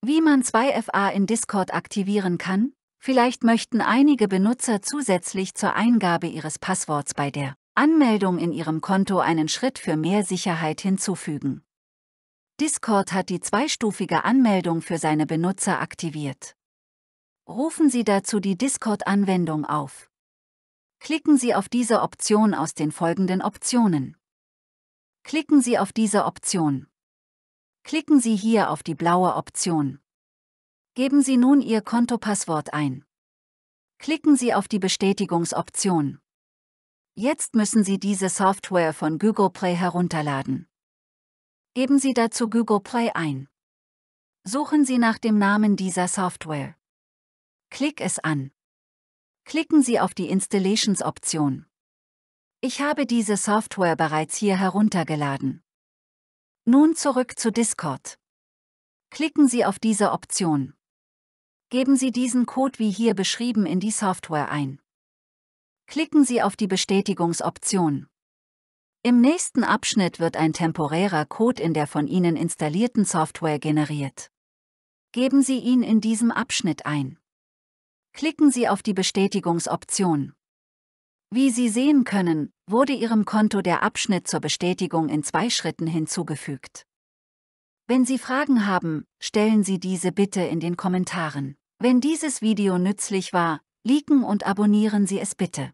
Wie man 2FA in Discord aktivieren kann? Vielleicht möchten einige Benutzer zusätzlich zur Eingabe ihres Passworts bei der Anmeldung in ihrem Konto einen Schritt für mehr Sicherheit hinzufügen. Discord hat die zweistufige Anmeldung für seine Benutzer aktiviert. Rufen Sie dazu die Discord-Anwendung auf. Klicken Sie auf diese Option aus den folgenden Optionen. Klicken Sie auf diese Option. Klicken Sie hier auf die blaue Option. Geben Sie nun Ihr Kontopasswort ein. Klicken Sie auf die Bestätigungsoption. Jetzt müssen Sie diese Software von Google Play herunterladen. Geben Sie dazu Google Play ein. Suchen Sie nach dem Namen dieser Software. Klick es an. Klicken Sie auf die Installations-Option. Ich habe diese Software bereits hier heruntergeladen. Nun zurück zu Discord. Klicken Sie auf diese Option. Geben Sie diesen Code wie hier beschrieben in die Software ein. Klicken Sie auf die Bestätigungsoption. Im nächsten Abschnitt wird ein temporärer Code in der von Ihnen installierten Software generiert. Geben Sie ihn in diesem Abschnitt ein. Klicken Sie auf die Bestätigungsoption. Wie Sie sehen können, wurde Ihrem Konto der Abschnitt zur Bestätigung in zwei Schritten hinzugefügt. Wenn Sie Fragen haben, stellen Sie diese bitte in den Kommentaren. Wenn dieses Video nützlich war, liken und abonnieren Sie es bitte.